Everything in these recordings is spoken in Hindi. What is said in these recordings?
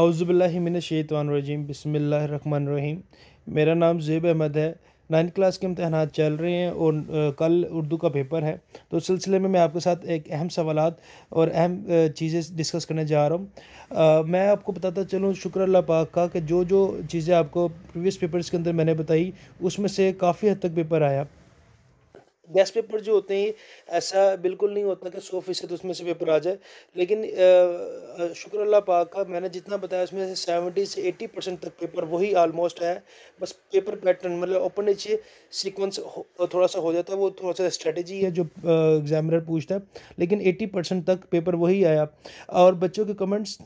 आउज़बिल्लिमिनशैतवानरजीम बसमीम मेरा नाम ज़ेब अहमद है नाइन्थ क्लास के इम्तहान चल रहे हैं और कल उर्दू का पेपर है तो उस सिलसिले में मैं आपके साथ एक अहम सवाल और अहम चीज़ें डिस्कस करने जा रहा हूँ मैं आपको बताता चलूँ शुक्र अल्लाह पाक का कि जो जो चीज़ें आपको प्रीवियस पेपर्स के अंदर मैंने बताई उसमें से काफ़ी हद तक पेपर आया गैस पेपर जो होते हैं ऐसा बिल्कुल नहीं होता कि सौ फीसद उसमें से पेपर आ जाए लेकिन शुक्र अल्लाह पाक का मैंने जितना बताया उसमें से सेवेंटी से एट्टी परसेंट तक पेपर वही आलमोस्ट है बस पेपर पैटर्न मतलब ओपन नीचे सीक्वेंस थोड़ा सा हो जाता है वो थोड़ा सा स्ट्रेटजी है जो एग्जामिनर पूछता है लेकिन एट्टी परसेंट तक पेपर वही आया और बच्चों के कमेंट्स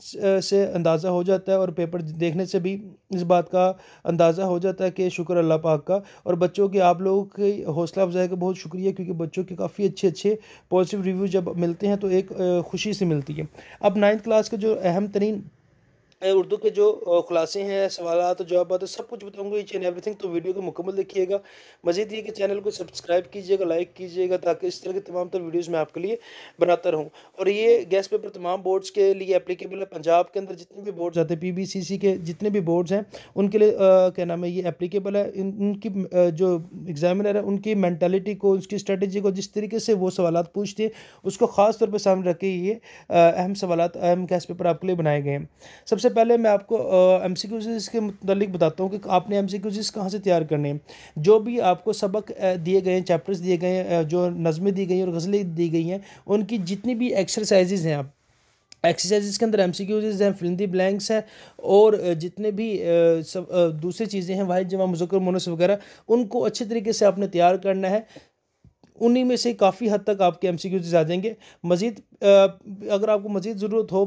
से अंदाज़ा हो जाता है और पेपर देखने से भी इस बात का अंदाज़ा हो जाता है कि शुक्र अल्लाह पाक का और बच्चों के आप लोगों की हौसला अफजाई का बहुत शुक्र शुक्रिया क्योंकि बच्चों के काफ़ी अच्छे अच्छे पॉजिटिव रिव्यू जब मिलते हैं तो एक खुशी से मिलती है अब नाइन्थ क्लास का जो अहम तरीन उर्दू के जो खुलासे हैं सवाल तो जवाब तो सब कुछ बताऊँगा ईच एंड एवरीथिंग तो वीडियो को मुकम्मल देखिएगा मजीद ये कि चैनल को सब्सक्राइब कीजिएगा लाइक कीजिएगा ताकि इस तरह के तमाम तर वीडियोज़ मैं आपके लिए बनाता रहूँ और ये गैस पेपर तमाम बोर्ड्स के लिए एप्लीकेबल है पंजाब के अंदर जितने भी बोर्ड्स आते हैं पी बी सी सी के जितने भी बोर्ड्स हैं उनके लिए क्या नाम है ये एप्लीकेबल है इन, उनकी जो एग्जामिनर है उनकी मैंटेलिटी को उसकी स्ट्रेटी को जिस तरीके से वो सवाल पूछते हैं उसको ख़ास तौर पर सामने रख के ये अहम सवाल अहम गैस पेपर आपके लिए बनाए गए हैं सबसे सबसे पहले मैं आपको एम सी क्यू के मतलब बताता हूँ कि आपने एम सी क्यू कहाँ से तैयार करने हैं जो भी आपको सबक दिए गए हैं चैप्टर्स दिए गए हैं जो नज़में दी गई हैं और गज़लें दी गई हैं उनकी जितनी भी एक्सरसाइजेज हैं आप एक्सरसाइजेज के अंदर एम सी क्यूज हैं फिलिंदी ब्लैंक्स हैं और जितने भी सब दूसरी चीज़ें हैं वाहि जमा मुजक्र मोनस वगैरह उनको अच्छे तरीके से आपने तैयार करना है उन्हीं में से काफ़ी हद तक आपके एम सी क्यूज आ जाएंगे मज़ीद अगर आपको मज़ीद ज़रूरत हो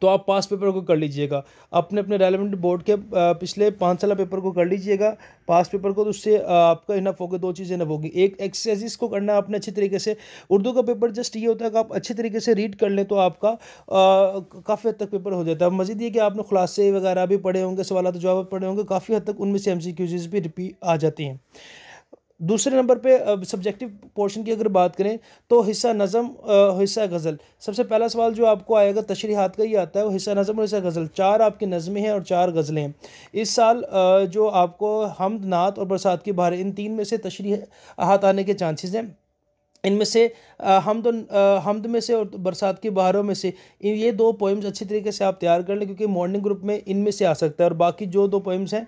तो आप पास पेपर को कर लीजिएगा अपने अपने रेलिवेंट बोर्ड के पिछले पाँच साल पेपर को कर लीजिएगा पास पेपर को तो उससे आपका इनफ होगा दो चीज़ें इनफ होगी एक एक्सरसाइज को करना आपने अच्छे तरीके से उर्दू का पेपर जस्ट ये होता है कि आप अच्छे तरीके से रीड कर लें तो आपका काफ़ी हद तक पेपर हो जाता है मजीद ये कि आपने खुलासे वगैरह भी पढ़े होंगे सवाल जवाब पढ़े होंगे काफ़ी हद तक उनमें से एम भी रिपीट आ जाती हैं दूसरे नंबर पे सब्जेक्टिव पोर्शन की अगर बात करें तो हिस्सा नज़म हिस्सा गज़ल सबसे पहला सवाल जो आपको आएगा हाथ का ही आता है वो हिस्सा नज़म और हिस्सा गज़ल चार आपकी नज़में हैं और चार गज़लें हैं इस साल जो आपको हमद नात और बरसात की बहार इन तीन में से तशरी हाथ आने के चांसेस हैं इनमें से हमद हमद में से और बरसात की बहारों में से ये दो पोइम्स अच्छी तरीके से आप तैयार कर लें क्योंकि मॉर्निंग ग्रुप में इनमें से आ सकता है और बाकी जो दो पोइम्स हैं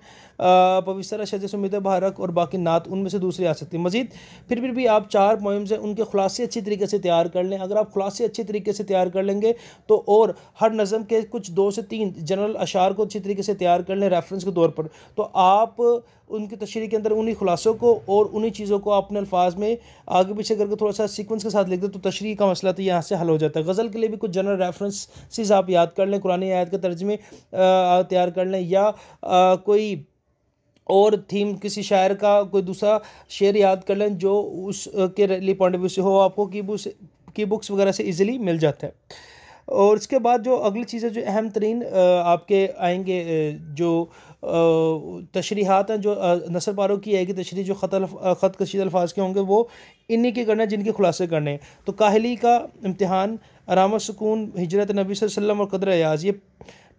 पवित्र शजस सुमित भारक और बाकी नात उनमें से दूसरी आ सकती है मजीद फिर फिर भी आप चार पोइम्स हैं उनके खुलासे अच्छी तरीके से तैयार कर लें अगर आप खुलासे अच्छी तरीके से तैयार कर लेंगे तो और हर नज़म के कुछ दो से तीन जनरल अशार को अच्छी तरीके से तैयार कर लें रेफरेंस के तौर पर तो आप उनकी तशरी के अंदर उन्हीं खुलासों को और उन्हीं चीज़ों को अपने अल्फाज में आगे पीछे करके थोड़ा सा सीक्वेंस के साथ लिख दें तो तशरी का मसला तो यहाँ से हल हो जाता है गज़ल के लिए भी कुछ जनरल रेफरेंसेज आप याद कर लें कुरानी आयत के तर्जमे तैयार कर लें या आ, कोई और थीम किसी शायर का कोई दूसरा शेर याद कर लें जो उसके लिए पॉइंट ऑफ व्यू से हो आपको की बुक्स की बुक्स वगैरह से ईजिली मिल जाता है और इसके बाद जो अगली चीज़ें जो अहम तरीन आपके आएंगे जो तशरीहत हैं जो नसर पारों की आएगी तशरी जो ख़त ख़त कशीद अल्फाज के होंगे वो इन्हीं के करने जिनके खुलासे करने हैं तो काहली का इम्तहान आराम सुकून हजरत नबी वसल्लम और कदर अयाज ये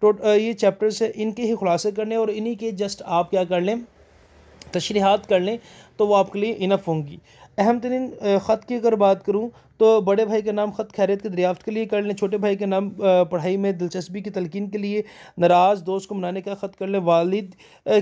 टोट ये चैप्टर्स हैं इनके ही खुलासे करने और इन्हीं के जस्ट आप क्या कर लें तशरीहत कर लें तो वो आपके लिए इनफ होंगी अहम तरीन ख़त की अगर बात करूँ तो बड़े भाई का नाम ख़त खैरियत की दरियाफ्त के लिए कर लें छोटे भाई के नाम पढ़ाई में दिलचस्पी की तलकिन के लिए नाराज़ दोस्त को मनाने का ख़त कर लें वालिद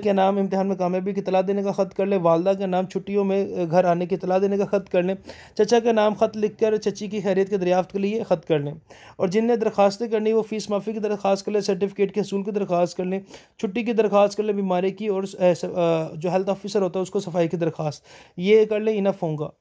के नाम इम्तहान में कामयाबी की तला देने का ख़त कर लें वालदा के नाम छुट्टियों में घर आने की तला देने का ख़त कर लें चचा का नाम ख़त लिख कर चची की खैरियत की दरियाफ्त के लिए ख़त कर लें और जिनने दरखास्तें करनी वो फ़ीस माफ़ी की दरख्वास्त कर लें सर्टिफिकेट के असूल की दरख्वास्त कर लें छुट्टी की दरख्वास्त कर लें बीमारी की और जो हेल्थ ऑफिसर होता है उसको सफाई की दरख्वास्त ये कर लें इनफ होंगे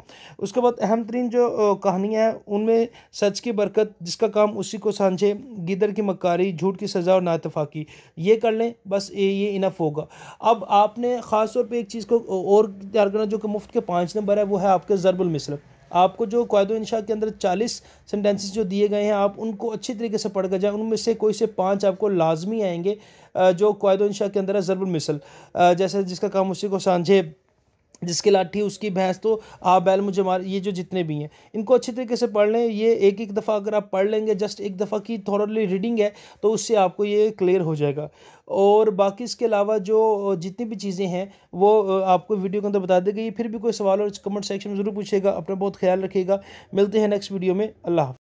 उसके बाद अहम तरीन जो कहानी कहानियाँ उनमें सच की बरकत जिसका काम उसी को सांझे गिदर की मकारी झूठ की सज़ा और नातफाकी ये कर लें बस ये ये इनफ होगा अब आपने ख़ास तौर एक चीज़ को और तैयार करना जो कि मुफ्त के पाँच नंबर है वो है आपके ज़रबुलमिसल आपको जो कायद इंशा के अंदर चालीस सेंटेंसेस जो दिए गए हैं आप उनको अच्छी तरीके से पढ़ कर जाए उनमें से कोई से पाँच आपको लाजमी आएंगे जो कायद इंशा के अंदर है ज़रबुलमिसल जैसे जिसका काम उसी को सांझे जिसके लाठी उसकी भैंस तो आ बैल मुझे मार ये जो जितने भी हैं इनको अच्छे तरीके से पढ़ लें ये एक एक दफ़ा अगर आप पढ़ लेंगे जस्ट एक दफ़ा की थॉरली रीडिंग है तो उससे आपको ये क्लियर हो जाएगा और बाकी इसके अलावा जो जितनी भी चीज़ें हैं वो आपको वीडियो के अंदर बता देगा ये फिर भी कोई सवाल और कमेंट सेक्शन में ज़रूर पूछेगा अपना बहुत ख्याल रखिएगा मिलते हैं नेक्स्ट वीडियो में अल्लाह